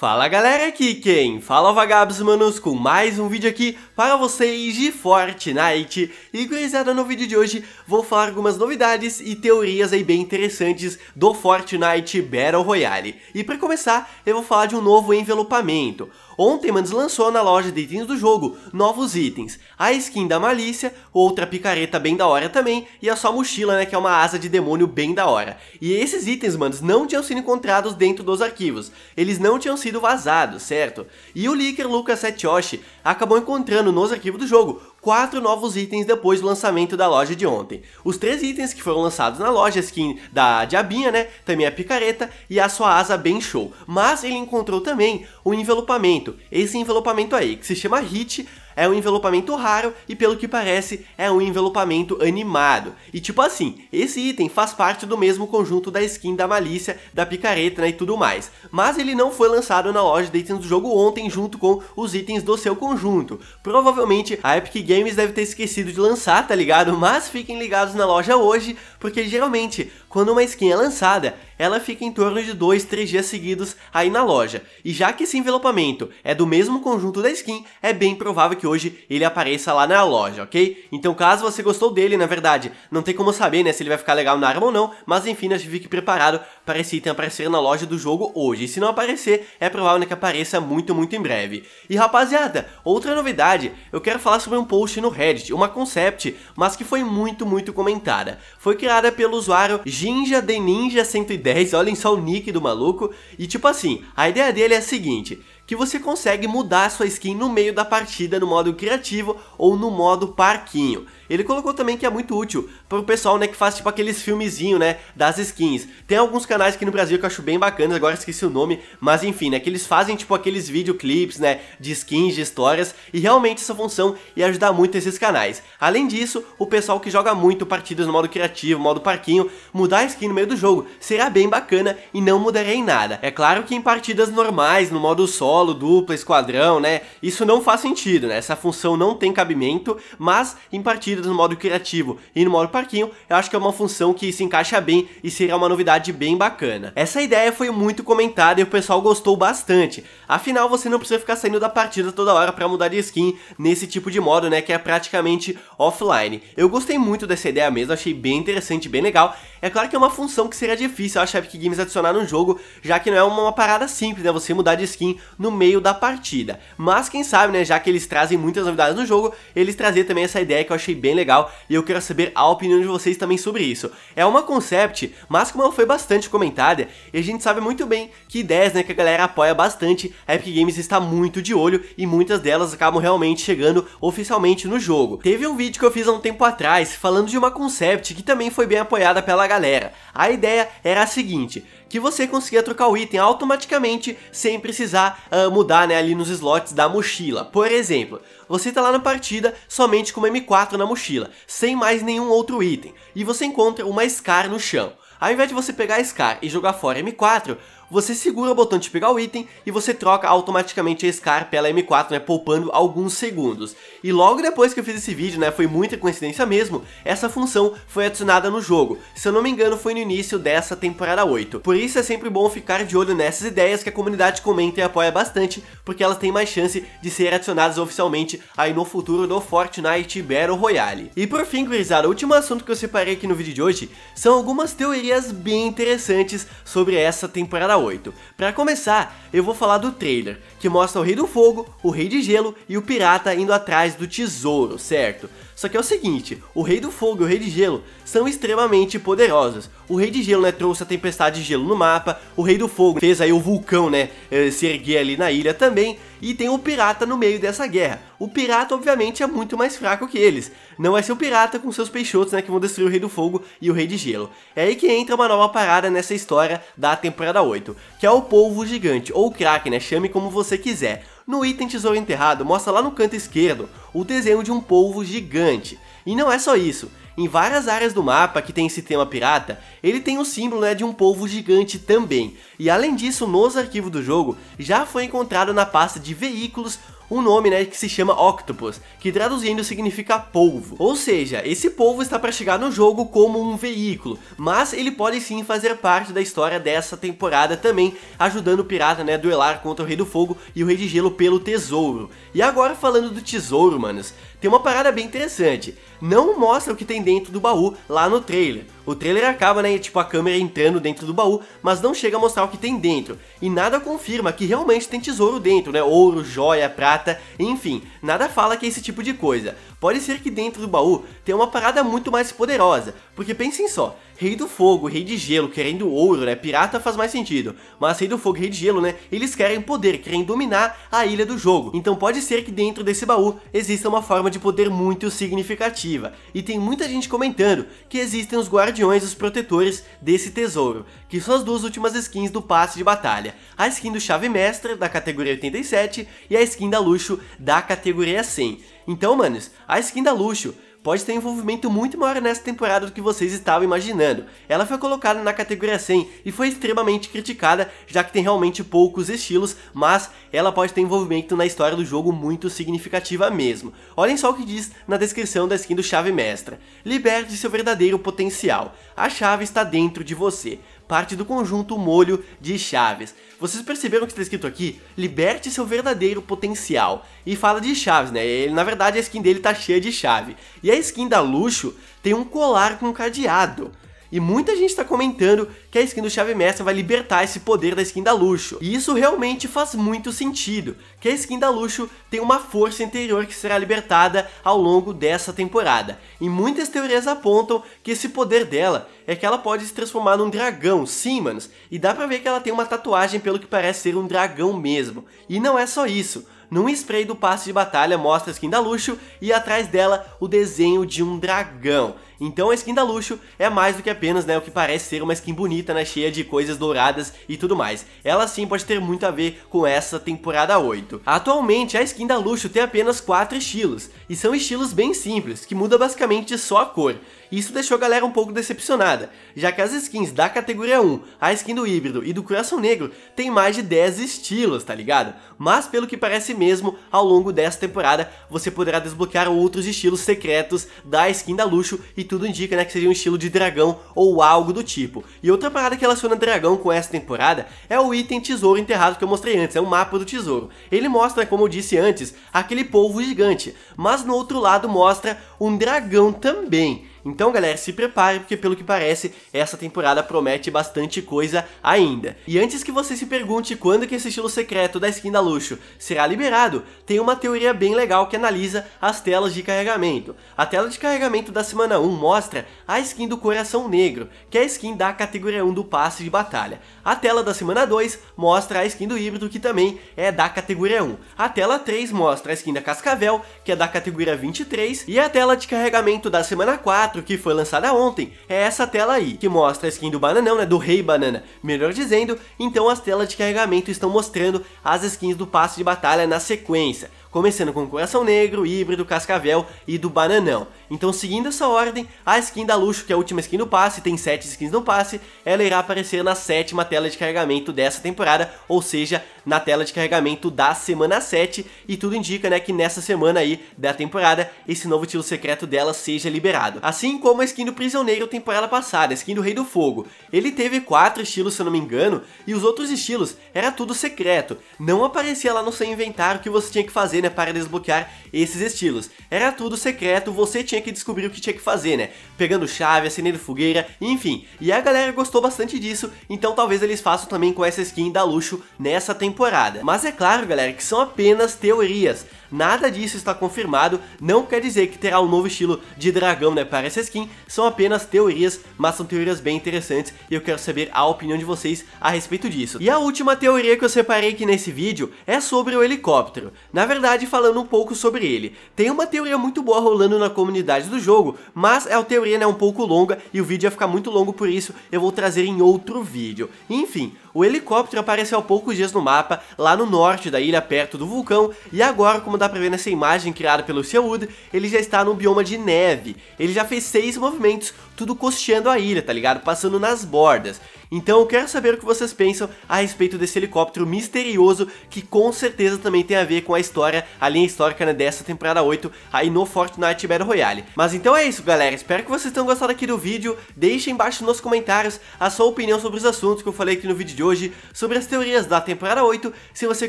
Fala galera, aqui quem fala Vagabs Manos com mais um vídeo aqui para vocês de Fortnite E gurizada, no vídeo de hoje vou falar algumas novidades e teorias aí bem interessantes do Fortnite Battle Royale E para começar, eu vou falar de um novo envelopamento Ontem, Manos lançou na loja de itens do jogo novos itens. A skin da malícia, outra picareta bem da hora também, e a sua mochila, né, que é uma asa de demônio bem da hora. E esses itens, Manos, não tinham sido encontrados dentro dos arquivos. Eles não tinham sido vazados, certo? E o leaker Lucas Setioshi acabou encontrando nos arquivos do jogo quatro novos itens depois do lançamento da loja de ontem. Os três itens que foram lançados na loja, a skin da Diabinha, né, também a picareta e a sua asa bem show. Mas ele encontrou também o um envelopamento, esse envelopamento aí, que se chama Hit, é um envelopamento raro e pelo que parece é um envelopamento animado. E tipo assim, esse item faz parte do mesmo conjunto da skin da malícia, da picareta né, e tudo mais, mas ele não foi lançado na loja de itens do jogo ontem junto com os itens do seu conjunto. Provavelmente a Epic Games deve ter esquecido de lançar, tá ligado? Mas fiquem ligados na loja hoje, porque geralmente quando uma skin é lançada, ela fica em torno de 2, 3 dias seguidos aí na loja. E já que esse envelopamento é do mesmo conjunto da skin, é bem provável que hoje ele apareça lá na loja, ok? Então caso você gostou dele, na verdade, não tem como saber né, se ele vai ficar legal na arma ou não, mas enfim, acho né, que fique preparado para esse item aparecer na loja do jogo hoje. E se não aparecer, é provável né, que apareça muito, muito em breve. E rapaziada, outra novidade, eu quero falar sobre um post no Reddit, uma concept, mas que foi muito, muito comentada. Foi criada pelo usuário jinjadeninja 110 10, olhem só o nick do maluco. E tipo assim, a ideia dele é a seguinte, que você consegue mudar sua skin no meio da partida no modo criativo ou no modo parquinho. Ele colocou também que é muito útil pro pessoal, né, que faz tipo aqueles filmezinho, né, das skins. Tem alguns canais aqui no Brasil que eu acho bem bacanas, agora esqueci o nome, mas enfim, né, que eles fazem tipo aqueles videoclips, né, de skins, de histórias, e realmente essa função ia ajudar muito esses canais. Além disso, o pessoal que joga muito partidas no modo criativo, modo parquinho, mudar a skin no meio do jogo será bem bacana e não mudaria em nada. É claro que em partidas normais, no modo solo, dupla, esquadrão, né, isso não faz sentido, né, essa função não tem cabimento, mas em partidas no modo criativo e no modo parquinho, eu acho que é uma função que se encaixa bem e seria uma novidade bem bacana. Essa ideia foi muito comentada e o pessoal gostou bastante. Afinal, você não precisa ficar saindo da partida toda hora para mudar de skin nesse tipo de modo, né, que é praticamente offline. Eu gostei muito dessa ideia mesmo, achei bem interessante, bem legal. É claro que é uma função que seria difícil, eu acho, que Epic Games adicionar no jogo, já que não é uma parada simples, né, você mudar de skin no meio da partida. Mas quem sabe, né, já que eles trazem muitas novidades no jogo, eles trazer também essa ideia que eu achei bem bem legal e eu quero saber a opinião de vocês também sobre isso. É uma concept, mas como ela foi bastante comentada, e a gente sabe muito bem que ideias né, que a galera apoia bastante, a Epic Games está muito de olho e muitas delas acabam realmente chegando oficialmente no jogo. Teve um vídeo que eu fiz há um tempo atrás falando de uma concept que também foi bem apoiada pela galera. A ideia era a seguinte, que você conseguia trocar o item automaticamente sem precisar uh, mudar né, ali nos slots da mochila. Por exemplo, você está lá na partida somente com uma M4 na mochila, sem mais nenhum outro item, e você encontra uma Scar no chão. Ao invés de você pegar a Scar e jogar fora a M4, você segura o botão de pegar o item e você troca automaticamente a SCAR pela M4, né, poupando alguns segundos. E logo depois que eu fiz esse vídeo, né, foi muita coincidência mesmo, essa função foi adicionada no jogo. Se eu não me engano, foi no início dessa temporada 8. Por isso é sempre bom ficar de olho nessas ideias que a comunidade comenta e apoia bastante, porque elas têm mais chance de ser adicionadas oficialmente aí no futuro do Fortnite Battle Royale. E por fim, gurizada, o último assunto que eu separei aqui no vídeo de hoje são algumas teorias bem interessantes sobre essa temporada 8. Para começar, eu vou falar do trailer, que mostra o Rei do Fogo, o Rei de Gelo e o Pirata indo atrás do tesouro, certo? Só que é o seguinte, o Rei do Fogo e o Rei de Gelo são extremamente poderosos. O Rei de Gelo, né, trouxe a tempestade de gelo no mapa, o Rei do Fogo fez aí o vulcão, né, eh, se erguer ali na ilha também, e tem o pirata no meio dessa guerra. O pirata, obviamente, é muito mais fraco que eles. Não vai é ser o pirata com seus peixotos, né, que vão destruir o Rei do Fogo e o Rei de Gelo. É aí que entra uma nova parada nessa história da temporada 8, que é o polvo gigante, ou kraken, né, chame como você quiser. No item tesouro enterrado, mostra lá no canto esquerdo o desenho de um polvo gigante. E não é só isso, em várias áreas do mapa que tem esse tema pirata, ele tem o símbolo né, de um polvo gigante também. E além disso, nos arquivos do jogo, já foi encontrado na pasta de veículos um nome né, que se chama Octopus, que traduzindo significa polvo. Ou seja, esse polvo está para chegar no jogo como um veículo, mas ele pode sim fazer parte da história dessa temporada também, ajudando o pirata né, a duelar contra o Rei do Fogo e o Rei de Gelo pelo tesouro. E agora falando do tesouro, manos, tem uma parada bem interessante. Não mostra o que tem dentro do baú lá no trailer, o trailer acaba, né, tipo a câmera entrando dentro do baú, mas não chega a mostrar o que tem dentro. E nada confirma que realmente tem tesouro dentro, né, ouro, joia, prata, enfim, nada fala que é esse tipo de coisa. Pode ser que dentro do baú tem uma parada muito mais poderosa, porque pensem só, Rei do Fogo, Rei de Gelo, querendo ouro, né? Pirata faz mais sentido. Mas Rei do Fogo e Rei de Gelo, né? Eles querem poder, querem dominar a ilha do jogo. Então pode ser que dentro desse baú exista uma forma de poder muito significativa. E tem muita gente comentando que existem os guardiões, os protetores desse tesouro, que são as duas últimas skins do passe de batalha. A skin do Chave Mestre da categoria 87, e a skin da Luxo, da categoria 100. Então, manos, a skin da Luxo pode ter um envolvimento muito maior nessa temporada do que vocês estavam imaginando. Ela foi colocada na categoria 100 e foi extremamente criticada, já que tem realmente poucos estilos, mas ela pode ter envolvimento na história do jogo muito significativa mesmo. Olhem só o que diz na descrição da skin do Chave Mestra. Liberte seu verdadeiro potencial. A chave está dentro de você parte do conjunto molho de chaves. Vocês perceberam que está escrito aqui? Liberte seu verdadeiro potencial. E fala de chaves, né? Ele, na verdade, a skin dele tá cheia de chave. E a skin da Luxo tem um colar com cadeado. E muita gente está comentando que a skin do Chave Mestre vai libertar esse poder da skin da Luxo. E isso realmente faz muito sentido, que a skin da Luxo tem uma força interior que será libertada ao longo dessa temporada. E muitas teorias apontam que esse poder dela é que ela pode se transformar num dragão, sim, manos. E dá pra ver que ela tem uma tatuagem pelo que parece ser um dragão mesmo. E não é só isso num spray do passe de batalha mostra a skin da Luxo e atrás dela o desenho de um dragão. Então a skin da Luxo é mais do que apenas né, o que parece ser uma skin bonita, né, cheia de coisas douradas e tudo mais. Ela sim pode ter muito a ver com essa temporada 8. Atualmente a skin da Luxo tem apenas 4 estilos, e são estilos bem simples, que muda basicamente só a cor. Isso deixou a galera um pouco decepcionada, já que as skins da categoria 1, a skin do híbrido e do coração negro tem mais de 10 estilos, tá ligado? Mas pelo que parece mesmo, ao longo dessa temporada você poderá desbloquear outros estilos secretos da skin da Luxo e tudo indica, né, que seria um estilo de dragão ou algo do tipo. E outra parada que relaciona dragão com essa temporada é o item tesouro enterrado que eu mostrei antes, é um mapa do tesouro. Ele mostra, como eu disse antes, aquele polvo gigante, mas no outro lado mostra um dragão também. Então, galera, se prepare, porque pelo que parece, essa temporada promete bastante coisa ainda. E antes que você se pergunte quando que esse estilo secreto da skin da Luxo será liberado, tem uma teoria bem legal que analisa as telas de carregamento. A tela de carregamento da semana 1 mostra a skin do Coração Negro, que é a skin da categoria 1 do passe de batalha. A tela da semana 2 mostra a skin do Híbrido, que também é da categoria 1. A tela 3 mostra a skin da Cascavel, que é da categoria 23, e a tela de carregamento da semana 4 4, que foi lançada ontem, é essa tela aí, que mostra a skin do Bananão, né, do Rei Banana, melhor dizendo, então as telas de carregamento estão mostrando as skins do passe de batalha na sequência, começando com Coração Negro, Híbrido, Cascavel e do Bananão. Então seguindo essa ordem, a skin da Luxo, que é a última skin do passe, tem 7 skins no passe, ela irá aparecer na sétima tela de carregamento dessa temporada, ou seja, na tela de carregamento da semana 7 e tudo indica né, que nessa semana aí da temporada esse novo título secreto dela seja liberado. Assim como a skin do Prisioneiro temporada passada, a skin do Rei do Fogo. Ele teve quatro estilos se eu não me engano e os outros estilos era tudo secreto, não aparecia lá no seu inventário o que você tinha que fazer né, para desbloquear esses estilos. Era tudo secreto, você tinha que descobrir o que tinha que fazer né, pegando chave, acendendo fogueira, enfim. E a galera gostou bastante disso, então talvez eles façam também com essa skin da Luxo nessa temporada temporada. Mas é claro, galera, que são apenas teorias. Nada disso está confirmado, não quer dizer que terá um novo estilo de dragão né, para essa skin, são apenas teorias, mas são teorias bem interessantes e eu quero saber a opinião de vocês a respeito disso. E a última teoria que eu separei aqui nesse vídeo é sobre o helicóptero, na verdade falando um pouco sobre ele. Tem uma teoria muito boa rolando na comunidade do jogo, mas é uma teoria né, um pouco longa e o vídeo ia ficar muito longo por isso eu vou trazer em outro vídeo. Enfim, o helicóptero apareceu há poucos dias no mapa, lá no norte da ilha, perto do vulcão, e agora, como dá pra ver nessa imagem criada pelo Seawood, ele já está no bioma de neve. Ele já fez seis movimentos, tudo costeando a ilha, tá ligado? Passando nas bordas. Então eu quero saber o que vocês pensam a respeito desse helicóptero misterioso que com certeza também tem a ver com a história, a linha histórica né, dessa temporada 8 aí no Fortnite Battle Royale. Mas então é isso galera, espero que vocês tenham gostado aqui do vídeo, deixem embaixo nos comentários a sua opinião sobre os assuntos que eu falei aqui no vídeo de hoje, sobre as teorias da temporada 8, se você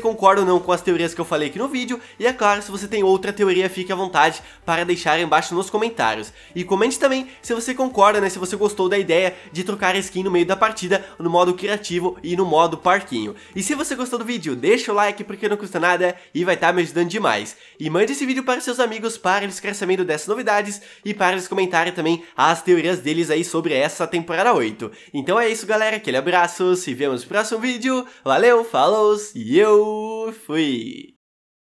concorda ou não com as teorias que eu falei aqui no vídeo, e é claro, se você tem outra teoria, fique à vontade para deixar embaixo nos comentários. E comente também se você concorda, né, se você gostou da ideia de trocar a skin no meio da partida, vida, no modo criativo e no modo parquinho. E se você gostou do vídeo, deixa o like porque não custa nada e vai estar tá me ajudando demais. E mande esse vídeo para seus amigos para eles ficarem sabendo dessas novidades e para eles comentarem também as teorias deles aí sobre essa temporada 8. Então é isso galera, aquele abraço, se vemos no próximo vídeo, valeu, falou e eu fui!